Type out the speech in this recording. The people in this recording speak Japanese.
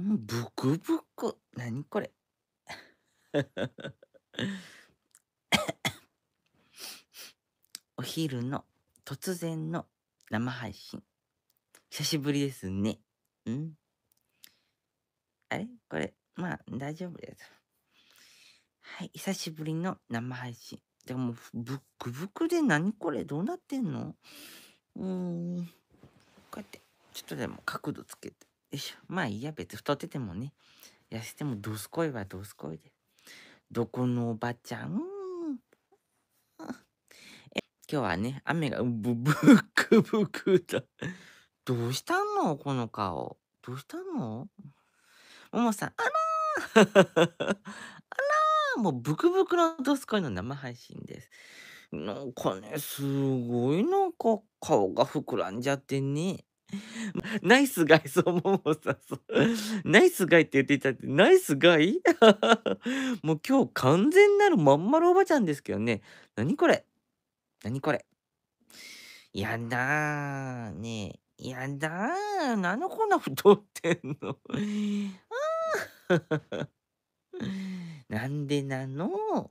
うん、ブクブク。何これ。お昼の突然の生配信。久しぶりですね。うん。あれこれ、まあ大丈夫です。はい、久しぶりの生配信。でも、ブクブクで何これどうなってんのうーん。こうやって、ちょっとでも角度つけて。よいしょ。まあいいや、別に太っててもね、痩せてもどすこいはどすこいで。どこのおばちゃんえ今日はね、雨がぶぶくぶくだ。どうしたのこの顔。どうしたのももさん、あらーあらーもうブクブクのどすこいの生配信です。なんかね、すごいなんか顔が膨らんじゃってね。ナイスガイ、そう、ももさん、そう。ナイスガイって言っていたって、ナイスガイ もう今日完全なるまんまるおばちゃんですけどね。何これ何これやだー。ねえ。やだー。何のこんな太ってんの あーなんでなの